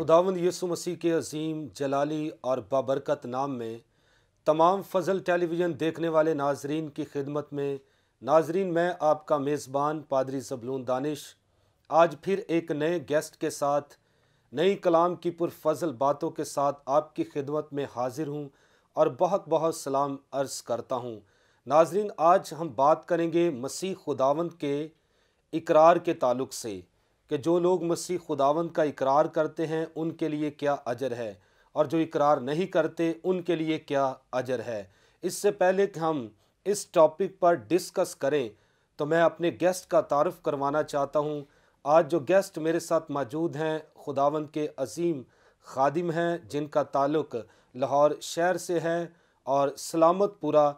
खुदावंद यसु मसीह के अजीम जलाली और बाबरकत नाम में तमाम फजल टेलीविज़न देखने वाले नाजरीन की खिदमत में नाजरीन मैं आपका मेज़बान पादरी जबलून दानिश आज फिर एक नए गेस्ट के साथ नई कलाम की पुरफजल बातों के साथ आपकी खिदमत में हाजिर हूँ और बहुत बहुत सलाम अर्ज़ करता हूँ नाजरीन आज हम बात करेंगे मसीह खुदावंद के इकरार के ताल्लुक से कि जो लोग मसीह खुदावंद का इकरार करते हैं उनके लिए क्या अजर है और जो इकरार नहीं करते उनके लिए क्या अजर है इससे पहले कि हम इस टॉपिक पर डिस्कस करें तो मैं अपने गेस्ट का तारफ़ करवाना चाहता हूँ आज जो गेस्ट मेरे साथ मौजूद हैं खुदावंद के अजीम खादिम हैं जिनका ताल्लुक लाहौर शहर से है और सलामतपुरा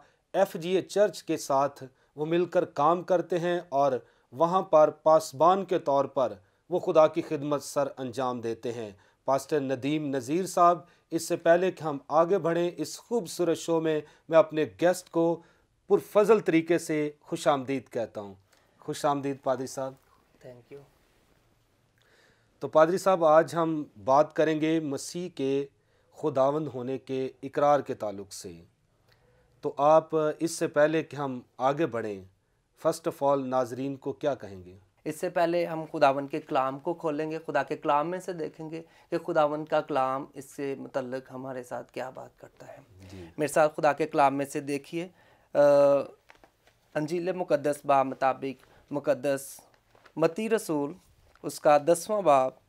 एफ जी ए चर्च के साथ वो मिलकर काम करते हैं और वहाँ पर पासबान के तौर पर वो खुदा की खिदमत सर अंजाम देते हैं पास्टर नदीम नज़ीर साहब इससे पहले कि हम आगे बढ़ें इस खूबसूरत शो में मैं अपने गेस्ट को पुरफजल तरीके से खुश आमदीद कहता हूँ खुश आमदीद पादरी साहब थैंक यू तो पादरी साहब आज हम बात करेंगे मसीह के खुदावंद होने के इकरार के ताल्लुक से तो आप इससे पहले कि हम आगे बढ़ें फ़र्स्ट ऑफ़ ऑल नाजरीन को क्या कहेंगे इससे पहले हम खुदावन के कलाम को खोलेंगे खुदा के कलाम में से देखेंगे कि खुदावन का कलाम इससे मतलब हमारे साथ क्या बात करता है मेरे साथ खुदा के कलाम में से देखिए अंजील मुकदस बा मुताबिक मुकदस मती रसूल उसका दसवां बाब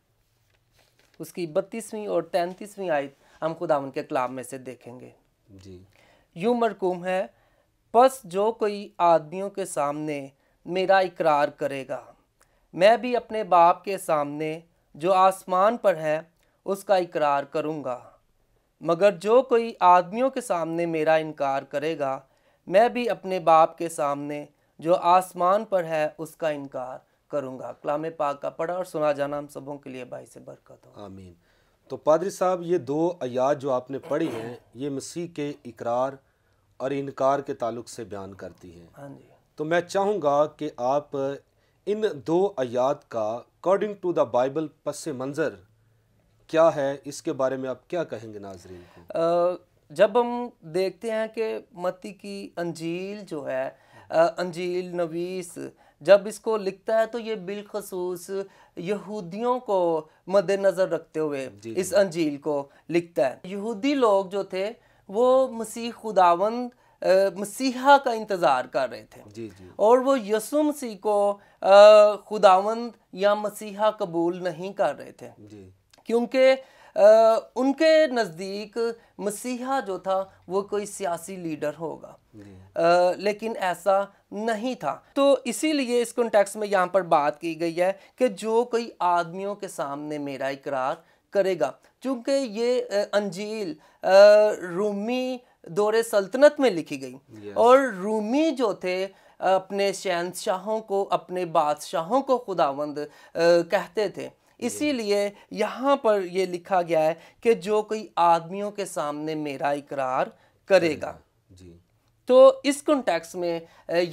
उसकी बत्तीसवीं और तैंतीसवीं आयत हम खुदावन के कलाम में से देखेंगे जी यूँ मरकूम है बस जो कोई आदमियों के सामने मेरा इकरार करेगा मैं भी अपने बाप के सामने जो आसमान पर है उसका इकरार करूँगा मगर जो कोई आदमियों के सामने मेरा इनकार करेगा मैं भी अपने बाप के सामने जो आसमान पर है उसका इनकार करूँगा कलाम पाक का पढ़ा और सुना जाना हम सबों के लिए भाई से बरकत हो आमीन तो पादरी साहब ये दो आयात जो आपने पढ़ी हैं ये मसीह के इकरार और इनकार के ताल्लुक से बयान करती है हाँ तो मैं चाहूँगा कि आप इन दो आयात का अकॉर्डिंग टू द बाइबल पस मंज़र क्या है इसके बारे में आप क्या कहेंगे नाजरीन को जब हम देखते हैं कि मती की अंजील जो है अंजील नवीस जब इसको लिखता है तो ये बिलखसूस यहूदियों को मद्देनज़र रखते हुए इस अंजील को लिखता है यहूदी लोग जो थे वो मसीह खुदावंद मसीहा का इंतज़ार कर रहे थे जी जी और वो यसु मसीह को खुदावंद या मसीहा कबूल नहीं कर रहे थे जी क्योंकि उनके नज़दीक मसीहा जो था वो कोई सियासी लीडर होगा आ, लेकिन ऐसा नहीं था तो इसीलिए इस कॉन्टेक्स्ट में यहाँ पर बात की गई है कि जो कोई आदमियों के सामने मेरा इकरार करेगा चूँकि ये अंजील रूमी दौरे सल्तनत में लिखी गई और रूमी जो थे अपने शहनशाहों को अपने बादशाहों को खुदावंद कहते थे इसीलिए यहाँ पर ये लिखा गया है कि जो कोई आदमियों के सामने मेरा इकरार करेगा जी तो इस कॉन्टेक्स में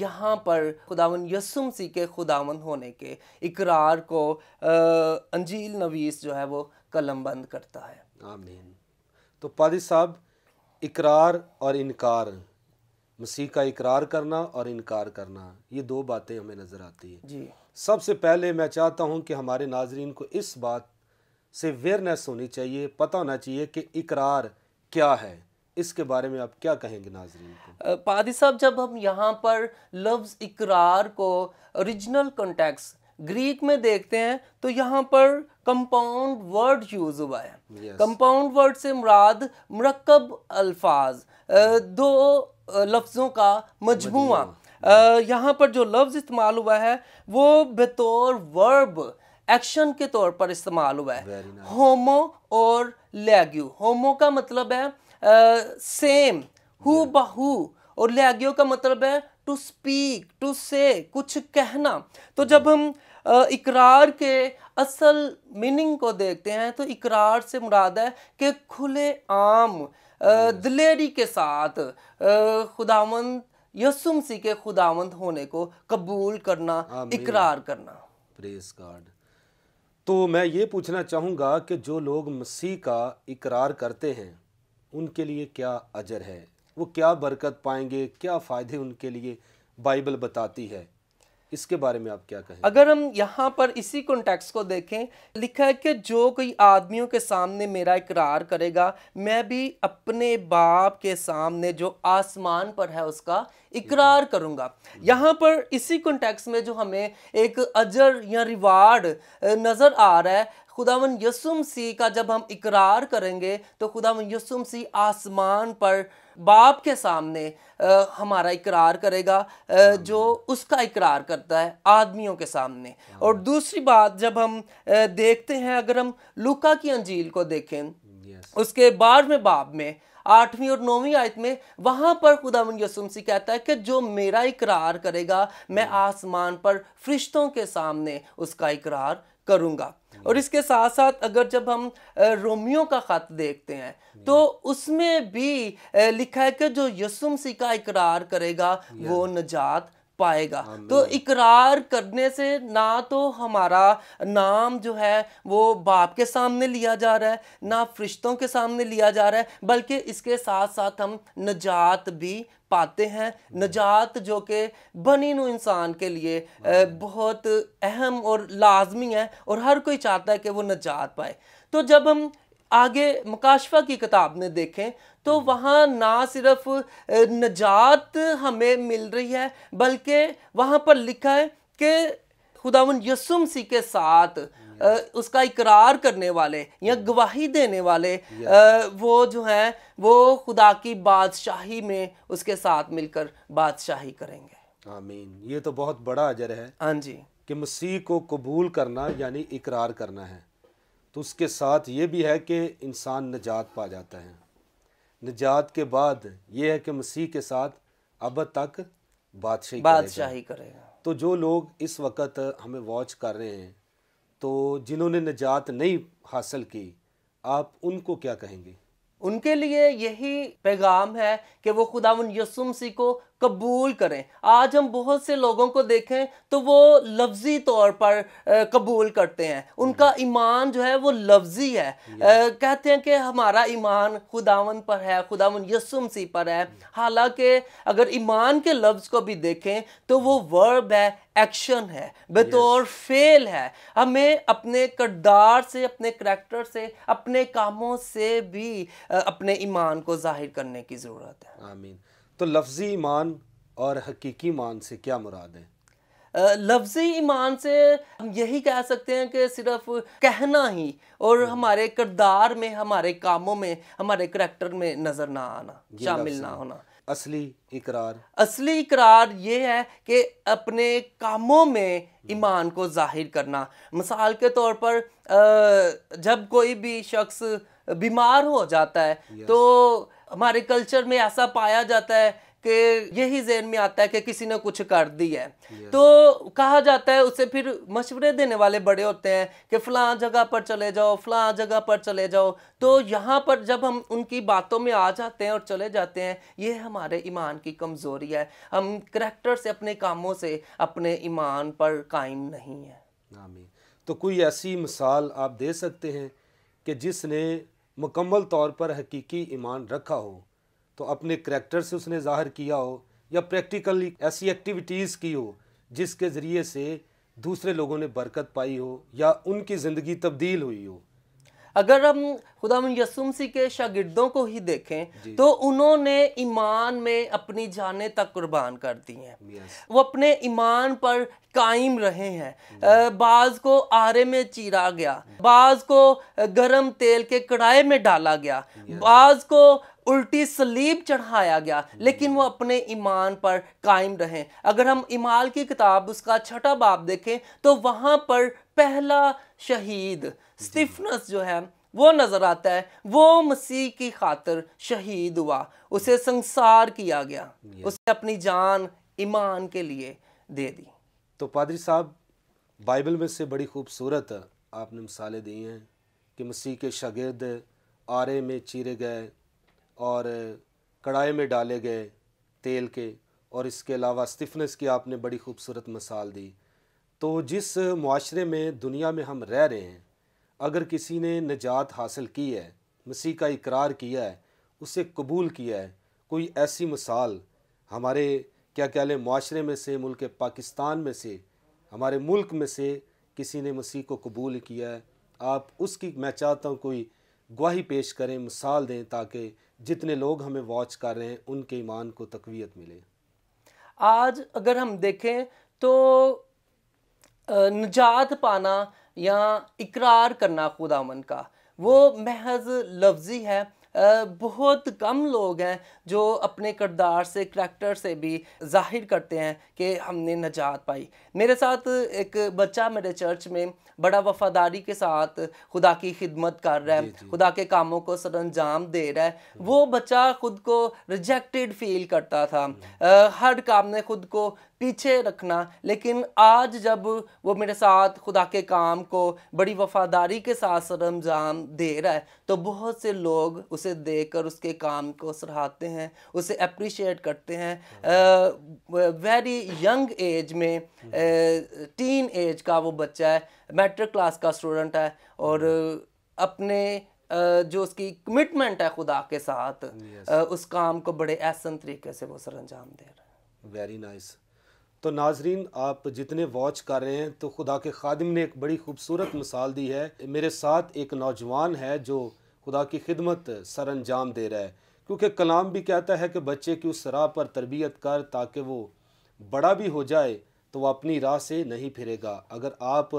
यहाँ पर खुदावन यसुम सी के खुदावन होने के इकरार को अंजील नवीस जो है वो कलम बंद करता है आमीन तो पादी साहब इकरार और इनकार मसीह का इकरार करना और इनकार करना ये दो बातें हमें नज़र आती है जी सबसे पहले मैं चाहता हूँ कि हमारे नाजरीन को इस बात से अवेयरनेस होनी चाहिए पता होना चाहिए कि इकरार क्या है इसके बारे में आप क्या कहेंगे नाजरीन को पादी साहब जब हम यहाँ पर लफ्ज़ इकरार को ओरिजिनल कॉन्टेक्स्ट ग्रीक में देखते हैं तो यहाँ पर कंपाउंड वर्ड यूज हुआ है कंपाउंड yes. वर्ड से मुराद मरकब अल्फाज दो लफ्ज़ों का मजमु यहाँ पर जो लफ्ज़ इस्तेमाल हुआ है वो बतौर वर्ब एक्शन के तौर पर इस्तेमाल हुआ है होमो और लैग्यू होमो का मतलब है सेम हु बहू और लैग्यो का मतलब है टू स्पीक टू से कुछ कहना तो जब हम इकरार के असल मीनिंग को देखते हैं तो इकरार से मुराद है कि खुले आम दिलेरी के साथ खुदावंद यसुम सी के खुदावंद होने को कबूल करना इकरार करना प्रेस गॉड तो मैं ये पूछना चाहूँगा कि जो लोग मसीह का इकरार करते हैं उनके लिए क्या अजर है वो क्या बरकत पाएंगे क्या फ़ायदे उनके लिए बाइबल बताती है इसके बारे में आप क्या कहें अगर हम यहाँ पर इसी कॉन्टेक्स को देखें लिखा है कि जो कोई आदमियों के सामने मेरा इकरार करेगा मैं भी अपने बाप के सामने जो आसमान पर है उसका इकरार करूंगा यहाँ पर इसी कॉन्टेक्स में जो हमें एक अजर या रिवार्ड नज़र आ रहा है खुदावन यसुम सी का जब हम इकरार करेंगे तो खुदावन यसुम सी आसमान पर बाप के सामने आ, हमारा इकरार करेगा आ, जो उसका इकरार करता है आदमियों के सामने और दूसरी बात जब हम आ, देखते हैं अगर हम लुका की अंजील को देखें उसके बारहवें बाब में आठवीं और नौवीं आयत में वहाँ पर खुदावन यसुमसी कहता है कि जो मेरा इकरार करेगा मैं hmm। आसमान पर फरिश्तों के सामने उसका इकरार करूँगा और इसके साथ साथ अगर जब हम रोमियो का ख़त देखते हैं तो उसमें भी लिखा है कि जो यसुम सी का इकरार करेगा वो नजात पाएगा तो इकरार करने से ना तो हमारा नाम जो है वो बाप के सामने लिया जा रहा है ना फरिश्तों के सामने लिया जा रहा है बल्कि इसके साथ साथ हम नजात भी पाते हैं नजात जो कि बनी नु इंसान के लिए बहुत अहम और लाजमी है और हर कोई चाहता है कि वो नजात पाए तो जब हम आगे मुकाशफा की किताब में देखें तो वहाँ ना सिर्फ नजात हमें मिल रही है बल्कि वहाँ पर लिखा है कि खुदावन यसुम सी के साथ उसका इकरार करने वाले या गवाही देने वाले वो जो हैं वो खुदा की बादशाही में उसके साथ मिलकर बादशाही करेंगे आमीन ये तो बहुत बड़ा अजर है हाँ जी कि मसीह को कबूल करना यानी इकरार करना है तो उसके साथ ये भी है कि इंसान निजात पा जाता है निजात के बाद ये है कि मसीह के साथ अब तक बादशाही बादशाही करेगा तो जो लोग इस वक्त हमें वॉच कर रहे हैं तो जिन्होंने निजात नहीं हासिल की आप उनको क्या कहेंगे उनके लिए यही पैगाम है कि वो खुदा यसुम सी को कबूल करें आज हम बहुत से लोगों को देखें तो वो लफ्ज़ी तौर पर कबूल करते हैं उनका हम्म। ईमान जो है वो लफ्ज़ी है आ, कहते हैं कि हमारा ईमान खुदावन पर है खुदावन यसुम सी पर है hmm. हालांकि अगर ईमान के लफ्ज़ को भी देखें तो वो वर्ब है एक्शन है बतौर yes. फेल है हमें अपने करदार से अपने करैक्टर से अपने कामों से भी अपने ईमान को जाहिर करने की ज़रूरत है आमीन तो लफ्ज़ी ईमान और हकीकी ईमान से क्या मुराद है लफ्ज़ी ईमान से हम यही कह सकते हैं कि सिर्फ कहना ही और हम्म। हमारे किरदार में हमारे कामों में हमारे करैक्टर में नज़र ना आना शामिल ना होना असली इकरार असली इकरार ये है कि अपने कामों में हम्म। ईमान को जाहिर करना मिसाल के तौर पर जब कोई भी शख्स बीमार हो जाता है तो हमारे कल्चर में ऐसा पाया जाता है कि यही जेन में आता है कि किसी ने कुछ कर दिया है तो कहा जाता है उसे फिर मशवरे देने वाले बड़े होते हैं कि फलां जगह पर चले जाओ फलां जगह पर चले जाओ तो यहाँ पर जब हम उनकी बातों में आ जाते हैं और चले जाते हैं ये हमारे ईमान की कमज़ोरी है हम करेक्टर से अपने कामों से अपने ईमान पर कायम नहीं है तो कोई ऐसी मिसाल आप दे सकते हैं कि जिसने मुकम्मल तौर पर हकीकी ईमान रखा हो तो अपने करैक्टर से उसने ज़ाहिर किया हो या प्रैक्टिकली ऐसी एक्टिविटीज़ की हो जिसके ज़रिए से दूसरे लोगों ने बरकत पाई हो या उनकी ज़िंदगी तब्दील हुई हो अगर हम खुदा यसुम सी के शागिर्दों को ही देखें तो उन्होंने ईमान में अपनी जाने तक कुर्बान कर दी हैं वो अपने ईमान पर कायम रहे हैं बाज को आरे में चीरा गया बाज को गरम तेल के कढ़ाई में डाला गया बाज को उल्टी सलीब चढ़ाया गया लेकिन वो अपने ईमान पर कायम रहें अगर हम इमाल की किताब उसका छठा बाप देखें तो वहाँ पर पहला शहीद स्टिफनस जो है वो नज़र आता है वो मसीह की खातर शहीद हुआ उसे संसार किया गया उसने अपनी जान ईमान के लिए दे दी तो पादरी साहब बाइबल में से बड़ी खूबसूरत आपने मिसालें दी हैं कि मसीह के शागिर्द आरे में चीरे गए और कढ़ाई में डाले गए तेल के और इसके अलावा स्टिफनेस की आपने बड़ी खूबसूरत मिसाल दी तो जिस माशरे में दुनिया में हम रह रहे हैं अगर किसी ने निजात हासिल की है मसीह का इकरार किया है उसे कबूल किया है कोई ऐसी मिसाल हमारे क्या कह लें माशरे में से मुल्क पाकिस्तान में से हमारे मुल्क में से किसी ने मसीह को कबूल किया है आप उसकी मैं चाहता हूँ कोई गवाही पेश करें मिसाल दें ताकि जितने लोग हमें वॉच कर रहे हैं उनके ईमान को तकवीत मिले आज अगर हम देखें तो निजात पाना या इकरार करना मन का वो महज लफ्ज़ी है बहुत कम लोग हैं जो अपने करदार से करैक्टर से भी जाहिर करते हैं कि हमने नजात पाई मेरे साथ एक बच्चा मेरे चर्च में बड़ा वफादारी के साथ खुदा की खिदमत कर रहा है खुदा के कामों को सर अंजाम दे रहा है वो बच्चा खुद को रिजेक्टेड फील करता था हर काम ने खुद को पीछे रखना लेकिन आज जब वो मेरे साथ खुदा के काम को बड़ी वफादारी के साथ सर अंजाम दे रहा है तो बहुत से लोग उसे देख कर उसके काम को सराहते हैं उसे अप्रिशिएट करते हैं वेरी यंग एज में टीन एज का वो बच्चा है मैट्रिक क्लास का स्टूडेंट है और अपने जो उसकी कमिटमेंट है खुदा के साथ yes. उस काम को बड़े आसन तरीके से वो सर अंजाम दे रहा है वेरी नाइस nice. तो नाजरीन आप जितने वॉच कर रहे हैं तो खुदा के खादिम ने एक बड़ी खूबसूरत मिसाल दी है मेरे साथ एक नौजवान है जो खुदा की खिदमत सर अंजाम दे रहा है क्योंकि कलाम भी कहता है कि बच्चे की उस राह पर तरबियत कर ताकि वो बड़ा भी हो जाए तो वह अपनी राह से नहीं फिरेगा अगर आप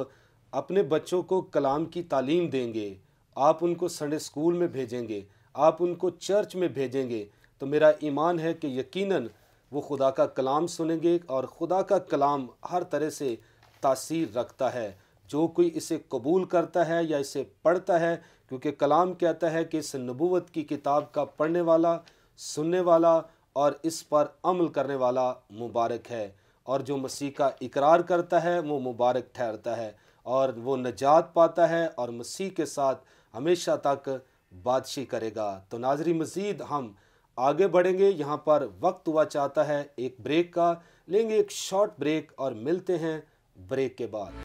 अपने बच्चों को कलाम की तालीम देंगे आप उनको संडे स्कूल में भेजेंगे आप उनको चर्च में भेजेंगे तो मेरा ईमान है कि यकीनन वो खुदा का कलाम सुनेंगे और खुदा का कलाम हर तरह से तासीर रखता है जो कोई इसे कबूल करता है या इसे पढ़ता है क्योंकि कलाम कहता है कि इस नबूवत की किताब का पढ़ने वाला सुनने वाला और इस पर अमल करने वाला मुबारक है और जो मसीह का इकरार करता है वो मुबारक ठहरता है और वो नजात पाता है और मसीह के साथ हमेशा तक बादशी करेगा तो नाजरी मजीद हम आगे बढ़ेंगे यहाँ पर वक्त हुआ चाहता है एक ब्रेक का लेंगे एक शॉर्ट ब्रेक और मिलते हैं ब्रेक के बाद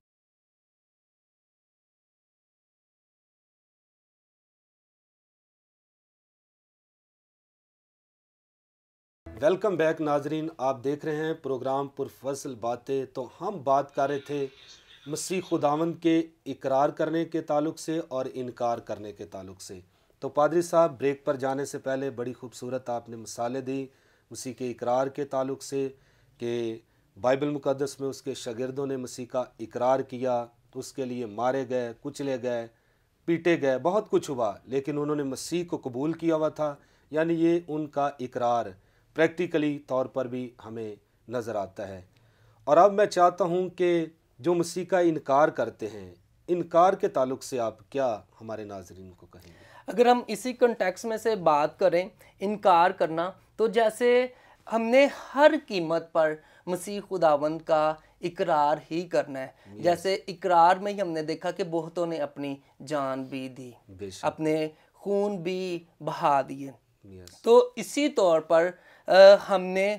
वेलकम बैक नाजरीन आप देख रहे हैं प्रोग्राम पुरफसल बातें तो हम बात कर रहे थे मसीह खुदावंद के इकरार करने के ताल्लुक से और इनकार करने के ताल्लुक से तो पादरी साहब ब्रेक पर जाने से पहले बड़ी खूबसूरत आपने मसाले दी उसी के इकरार के ताल्लुक से कि बाइबल मुक़दस में उसके शागिर्दों ने मसीह का इकरार किया उसके लिए मारे गए कुचले गए पीटे गए बहुत कुछ हुआ लेकिन उन्होंने मसीह को कबूल किया हुआ था यानी ये उनका इकरार प्रैक्टिकली तौर पर भी हमें नज़र आता है और अब मैं चाहता हूँ कि जो मसीह का इनकार करते हैं इनकार के ताल्लुक से आप क्या हमारे नाजरन को कहेंगे अगर हम इसी कंटेक्स में से बात करें इनकार करना तो जैसे हमने हर कीमत पर मसीह खुदावंद का इकरार ही करना है जैसे इकरार में ही हमने देखा कि बहुतों ने अपनी जान भी दी अपने खून भी बहा दिए तो इसी तौर पर आ, हमने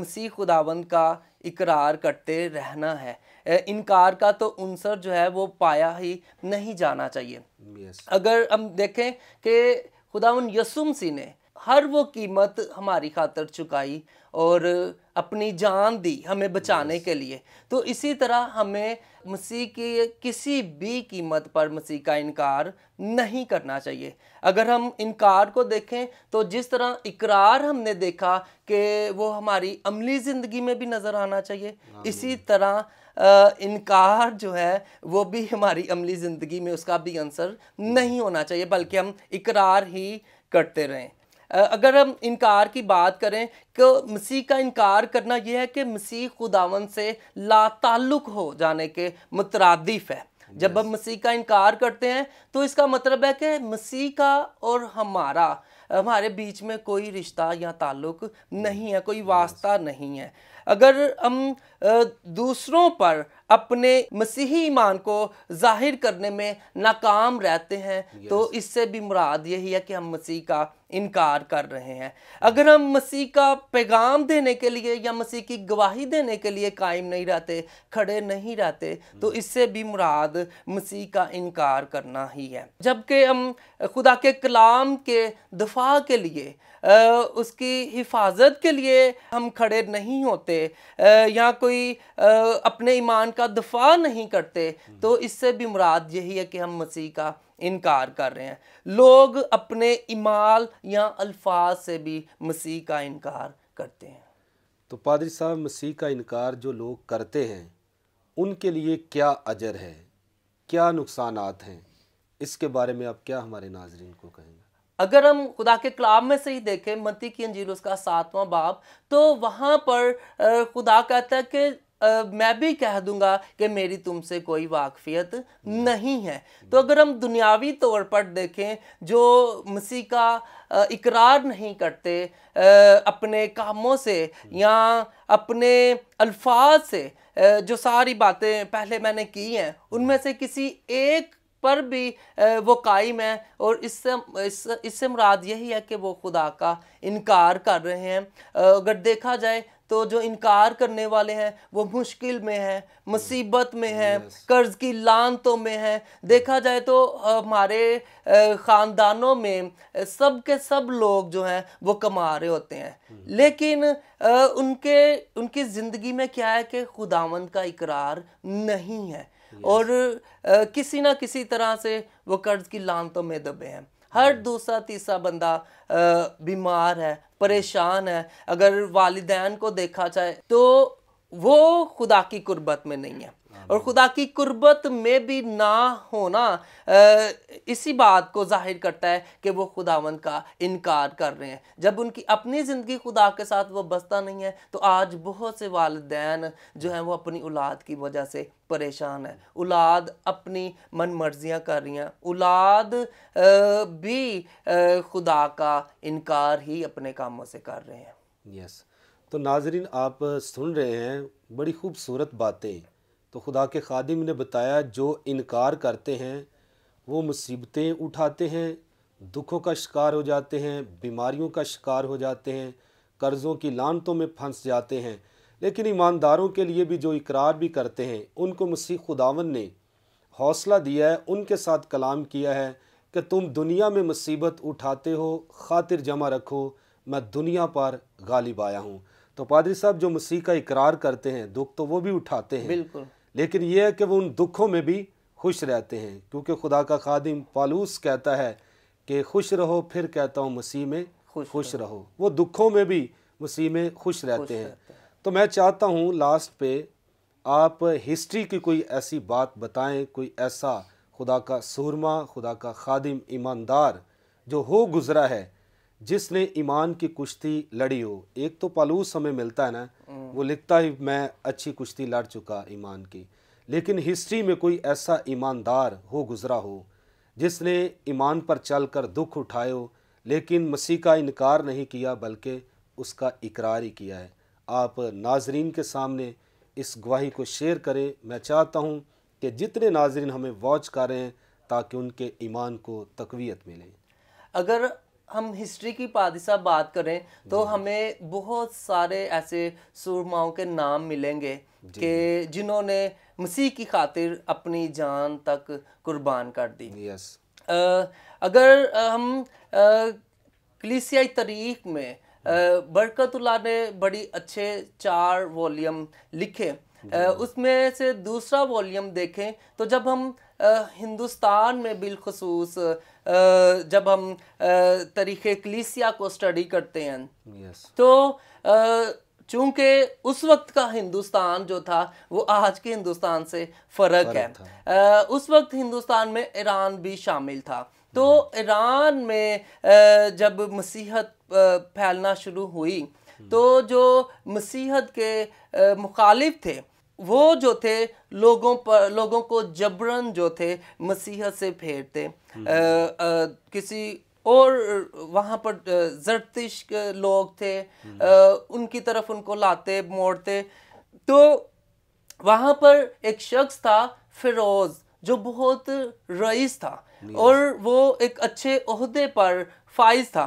मसीह खुदावंद का इकरार करते रहना है इनकार का तो उनसर जो है वो पाया ही नहीं जाना चाहिए yes. अगर हम देखें कि खुदा यसुम सी ने हर वो कीमत हमारी खातर चुकाई और अपनी जान दी हमें बचाने के लिए तो इसी तरह हमें मसीह की किसी भी कीमत पर मसीह का इनकार नहीं करना चाहिए अगर हम इनकार को देखें तो जिस तरह इकरार हमने देखा कि वो हमारी अमली ज़िंदगी में भी नज़र आना चाहिए इसी तरह इनकार जो है वो भी हमारी अमली ज़िंदगी में उसका भी आंसर नहीं होना चाहिए बल्कि हम इकरार ही करते रहें अगर हम इनकार की बात करें तो मसीह का इनकार करना यह है कि मसीह खुदावन से लाताल्लुक हो जाने के मुतरदफ है जब हम मसीह का इनकार करते हैं तो इसका मतलब है कि मसीह का और हमारा हमारे बीच में कोई रिश्ता या ताल्लुक नहीं है कोई वास्ता नहीं है अगर हम दूसरों पर अपने मसीही ईमान को जाहिर करने में नाकाम रहते हैं तो इससे भी मुराद यही है कि हम मसीह का इनकार कर रहे हैं अगर हम मसीह का पैगाम देने के लिए या मसीह की गवाही देने के लिए कायम नहीं रहते खड़े नहीं रहते तो हम्म। इससे भी मुराद मसीह का इनकार करना ही है जबकि हम खुदा के कलाम के दफा के लिए उसकी हिफाजत के लिए हम खड़े नहीं होते या कोई अपने ईमान का दफा नहीं करते हम्म। तो इससे भी मुराद यही है कि हम मसीह का इनकार कर रहे हैं लोग अपने इमाल या अल्फाज से भी मसीह का इनकार करते हैं तो पादरी साहब मसीह का इनकार जो लोग करते हैं उनके लिए क्या अजर है क्या नुकसान हैं इसके बारे में आप क्या हमारे नाजरन को कहेंगे अगर हम खुदा के कलाम में से ही देखें मती की अंजीर उसका सातवां बाब तो वहाँ पर खुदा कहता है कि आ, मैं भी कह दूंगा कि मेरी तुमसे कोई वाकफियत नहीं है तो अगर हम दुनियावी तौर पर देखें जो मसीह का इकरार नहीं करते आ, अपने कामों से या अपने अल्फाज से आ, जो सारी बातें पहले मैंने की हैं उनमें से किसी एक पर भी वो कायम है और इससे इस, इससे मुराद यही है कि वो खुदा का इनकार कर रहे हैं अगर देखा जाए तो जो इनकार करने वाले हैं वो मुश्किल में है मुसीबत में है कर्ज की लानतों में है देखा जाए तो हमारे ख़ानदानों में सब के सब लोग जो हैं वो कमा रहे होते हैं hmm. लेकिन उनके उनकी ज़िंदगी में क्या है कि खुदावंद का इकरार नहीं है और किसी ना किसी तरह से वो कर्ज की लानतों में दबे हैं हर hmm. दूसरा तीसरा बंदा बीमार है परेशान है अगर वालदान को देखा जाए तो वो खुदा की कुर्बत में नहीं है और खुदा की कुर्बत में भी ना होना इसी बात को जाहिर करता है कि वो खुदावन का इनकार कर रहे हैं जब उनकी अपनी ज़िंदगी खुदा के साथ वो बसता नहीं है तो आज बहुत से वालदेन जो हैं वो अपनी औलाद की वजह से परेशान है औलाद अपनी मन मर्जियाँ कर रही हैं औलाद भी खुदा का इनकार ही अपने कामों से कर रहे हैं यस yes. तो नाजरीन आप सुन रहे हैं बड़ी खूबसूरत बातें तो खुदा के खादिम ने बताया जो इनकार करते हैं वो मुसीबतें उठाते हैं दुखों का शिकार हो जाते हैं बीमारियों का शिकार हो जाते हैं कर्ज़ों की लानतों में फंस जाते हैं लेकिन ईमानदारों के लिए भी जो इकरार भी करते हैं उनको मसीह खुदावन ने हौसला दिया है उनके साथ कलाम किया है कि तुम दुनिया में मुसीबत उठाते हो खातिर जमा रखो मैं दुनिया पर गालिब आया हूँ तो पादरी साहब जो मसीह का इकरार करते हैं दुख तो वो भी उठाते हैं बिल्कुल लेकिन यह है कि वो उन दुखों में भी खुश रहते हैं क्योंकि खुदा का खादिम पालूस कहता है कि खुश रहो फिर कहता हूँ मसीह में खुश, खुश रहो।, रहो वो दुखों में भी मसीह में खुश रहते खुश हैं रहते तो मैं चाहता हूँ लास्ट पे आप हिस्ट्री की कोई ऐसी बात बताएं कोई ऐसा खुदा का सुरमा खुदा का खादिम ईमानदार जो हो गुज़रा है जिसने ईमान की कुश्ती लड़ी हो एक तो पालूस हमें मिलता है ना हम्म। वो लिखता ही मैं अच्छी कुश्ती लड़ चुका ईमान की लेकिन हिस्ट्री में कोई ऐसा ईमानदार हो गुज़रा हो जिसने ईमान पर चल कर दुख उठाए हो लेकिन मसीह का इनकार नहीं किया बल्कि उसका इकरार ही किया है आप नाजरीन के सामने इस गवाही को शेयर करें मैं चाहता हूँ कि जितने नाजरीन हमें वॉच कर रहे हैं ताकि उनके ईमान को तकवीत मिले अगर हम हिस्ट्री की पादशाह बात करें तो हमें बहुत सारे ऐसे सुरमाओं के नाम मिलेंगे कि जिन्होंने मसीह की खातिर अपनी जान तक कुर्बान कर दी यस अगर हम कलिसियाई तारीख में बरकतुल्ला ने बड़ी अच्छे चार वॉल्यूम लिखे उसमें से दूसरा वॉल्यूम देखें तो जब हम हिंदुस्तान में बिलखसूस जब हम तरीक़ कलीसिया को स्टडी करते हैं yes. तो चूंकि उस वक्त का हिंदुस्तान जो था वो आज के हिंदुस्तान से फ़र्क है उस वक्त हिंदुस्तान में ईरान भी शामिल था तो हम्म। ईरान में जब मसीहत फैलना शुरू हुई हम्म। तो जो मसीहत के मुखालिफ थे वो जो थे लोगों पर लोगों को जबरन जो थे मसीह से फेरते हम्म। किसी और वहाँ पर जरतिश लोग थे आ, हम्म। उनकी तरफ उनको लाते मोड़ते तो वहाँ पर एक शख्स था फिरोज़ जो बहुत रईस था और वो एक अच्छे अहदे पर फाइज था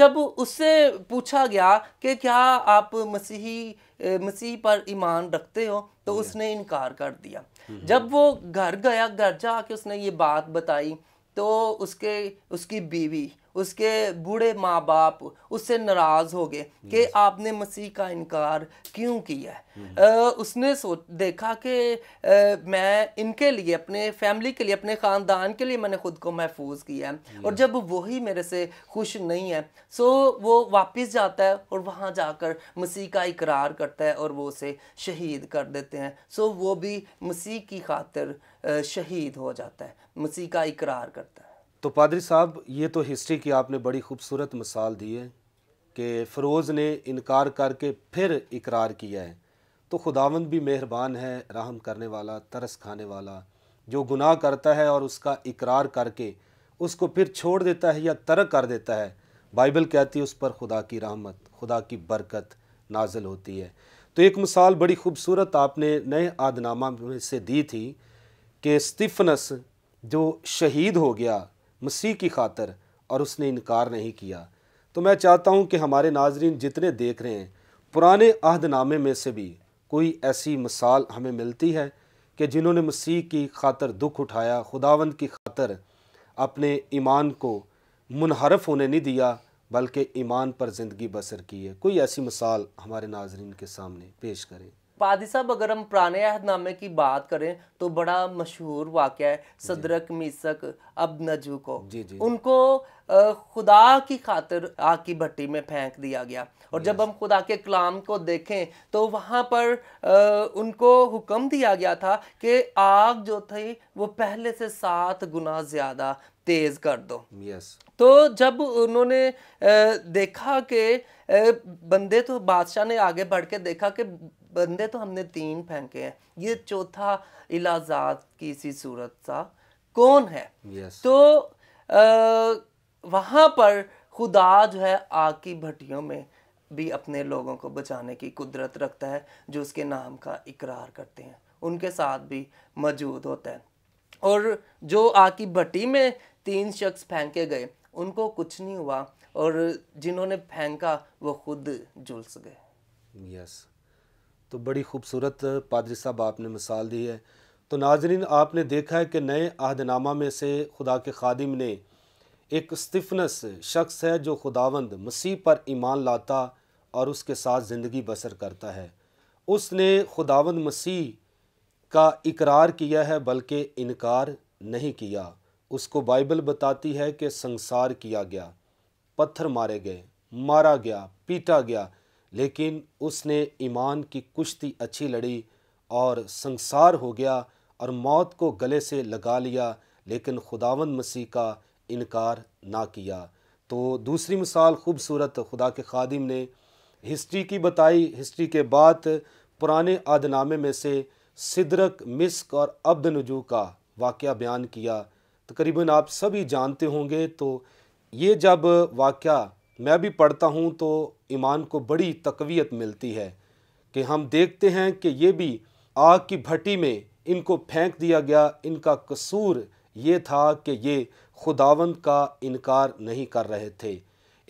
जब उससे पूछा गया कि क्या आप मसीही मसीह पर ईमान रखते हो तो उसने इनकार कर दिया हम्म, हम्म। जब वो घर गया घर जाके उसने ये बात बताई तो उसके उसकी बीवी उसके बूढ़े माँ बाप उससे नाराज़ हो गए कि आपने मसीह का इनकार क्यों किया है hmm. उसने सोच देखा कि मैं इनके लिए अपने फैमिली के लिए अपने ख़ानदान के लिए मैंने ख़ुद को महफूज किया है और जब वही मेरे से खुश नहीं है सो वो वापस जाता है और वहाँ जाकर मसीह का इकरार करता है और वो उसे शहीद कर देते हैं सो वो भी मसीह की खातिर शहीद हो जाता है मसीह का इकरार करता है तो पादरी साहब ये तो हिस्ट्री की आपने बड़ी खूबसूरत मिसाल दी है कि फ़रोज़ ने इनकार करके फिर इकरार किया है तो खुदावंद भी मेहरबान है रहम करने वाला तरस खाने वाला जो गुनाह करता है और उसका इकरार करके उसको फिर छोड़ देता है या तरक कर देता है बाइबल कहती है उस पर खुदा की रहमत खुदा की बरकत नाजिल होती है तो एक मिसाल बड़ी खूबसूरत आपने नए आदनामा में से दी थी कि स्तिफनस जो शहीद हो गया मसीह की खातर और उसने इनकार नहीं किया तो मैं चाहता हूँ कि हमारे नाजरीन जितने देख रहे हैं पुराने अहदनामे में से भी कोई ऐसी मिसाल हमें मिलती है कि जिन्होंने मसीह की खातर दुख उठाया खुदावंद की खातर अपने ईमान को मुनहरफ होने नहीं दिया बल्कि ईमान पर ज़िंदगी बसर की है कोई ऐसी मिसाल हमारे नाजरन के सामने पेश करें पादी साहब अगर हम पुराने अहदनामे की बात करें तो बड़ा मशहूर वाक़ है सदरक मीसक अब नजू को जी जी। उनको खुदा की खातर आग की भट्टी में फेंक दिया गया और जब हम खुदा के कलाम को देखें तो वहाँ पर उनको हुक्म दिया गया था कि आग जो थी वो पहले से सात गुना ज़्यादा तेज कर दो यस तो जब उन्होंने देखा कि बंदे तो बादशाह ने आगे बढ़ के देखा कि बंदे तो हमने तीन फेंके हैं ये चौथा इलाजात की इसी सूरत सा कौन है yes. तो आ, वहां पर खुदा जो है आग की भट्टियों में भी अपने लोगों को बचाने की कुदरत रखता है जो उसके नाम का इकरार करते हैं उनके साथ भी मौजूद होता है और जो आग की भट्टी में तीन शख्स फेंके गए उनको कुछ नहीं हुआ और जिन्होंने फेंका वो खुद झुलस गए यस yes. तो बड़ी खूबसूरत पादरी साहब आपने मिसाल दी है तो नाजरीन आपने देखा है कि नए अहदनामा में से खुदा के खादिम ने एक स्टिफनस शख्स है जो खुदावंद मसीह पर ईमान लाता और उसके साथ ज़िंदगी बसर करता है उसने खुदावंद मसीह का इकरार किया है बल्कि इनकार नहीं किया उसको बाइबल बताती है कि संसार किया गया पत्थर मारे गए मारा गया पीटा गया लेकिन उसने ईमान की कुश्ती अच्छी लड़ी और संसार हो गया और मौत को गले से लगा लिया लेकिन खुदावन मसीह का इनकार ना किया तो दूसरी मिसाल खूबसूरत खुदा के खादिम ने हिस्ट्री की बताई हिस्ट्री के बाद पुराने आदनामे में से सिदरक मिस्क और अब्द नजू का वाक़ बयान किया तकरीबन आप सभी जानते होंगे तो ये जब वाक़ मैं भी पढ़ता हूँ तो ईमान को बड़ी तकवीत मिलती है कि हम देखते हैं कि ये भी आग की भट्टी में इनको फेंक दिया गया इनका कसूर ये था कि ये खुदावंद का इनकार नहीं कर रहे थे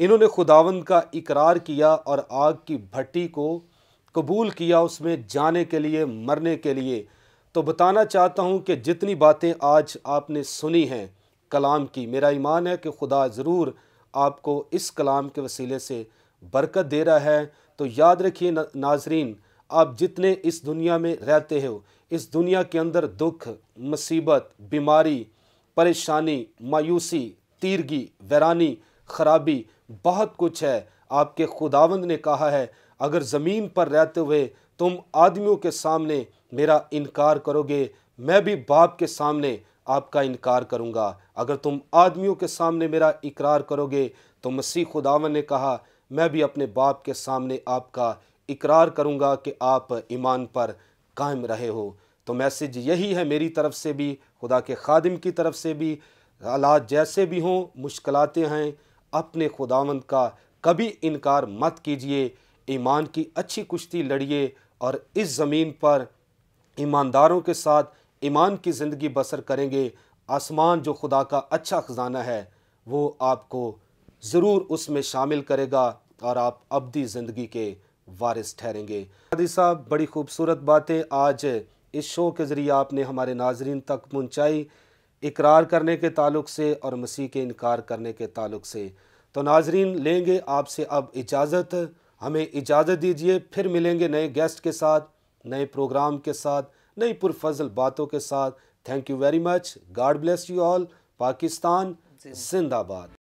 इन्होंने खुदावंद का इकरार किया और आग की भट्टी को कबूल किया उसमें जाने के लिए मरने के लिए तो बताना चाहता हूँ कि जितनी बातें आज आपने सुनी हैं कलाम की मेरा ईमान है कि खुदा ज़रूर आपको इस कलाम के वसीले से बरकत दे रहा है तो याद रखिए नाजरीन आप जितने इस दुनिया में रहते हो इस दुनिया के अंदर दुख मुसीबत बीमारी परेशानी मायूसी तीरगी वैरानी खराबी बहुत कुछ है आपके खुदावंद ने कहा है अगर ज़मीन पर रहते हुए तुम आदमियों के सामने मेरा इनकार करोगे मैं भी बाप के सामने आपका इनकार करूँगा अगर तुम आदमियों के सामने मेरा इकरार करोगे तो मसीह खुदावन ने कहा मैं भी अपने बाप के सामने आपका इकरार करूँगा कि आप ईमान पर कायम रहे हो तो मैसेज यही है मेरी तरफ से भी खुदा के खादिम की तरफ से भी हालात जैसे भी हों मुश्किलें हैं अपने खुदावंद का कभी इनकार मत कीजिए ईमान की अच्छी कुश्ती लड़िए और इस ज़मीन पर ईमानदारों के साथ ईमान की ज़िंदगी बसर करेंगे आसमान जो खुदा का अच्छा ख़जाना है वो आपको ज़रूर उसमें शामिल करेगा और आप अबदी ज़िंदगी के वारिस ठहरेंगे हादी साहब बड़ी खूबसूरत बातें आज इस शो के ज़रिए आपने हमारे नाजरन तक पहुँचाई इकरार करने के ताल्लुक से और मसीह के इनकार करने के ताल्लुक से तो नाजरीन लेंगे आपसे अब इजाज़त हमें इजाज़त दीजिए फिर मिलेंगे नए गेस्ट के साथ नए प्रोग्राम के साथ नई पुरफजल बातों के साथ thank you very much God bless you all Pakistan जिंदाबाद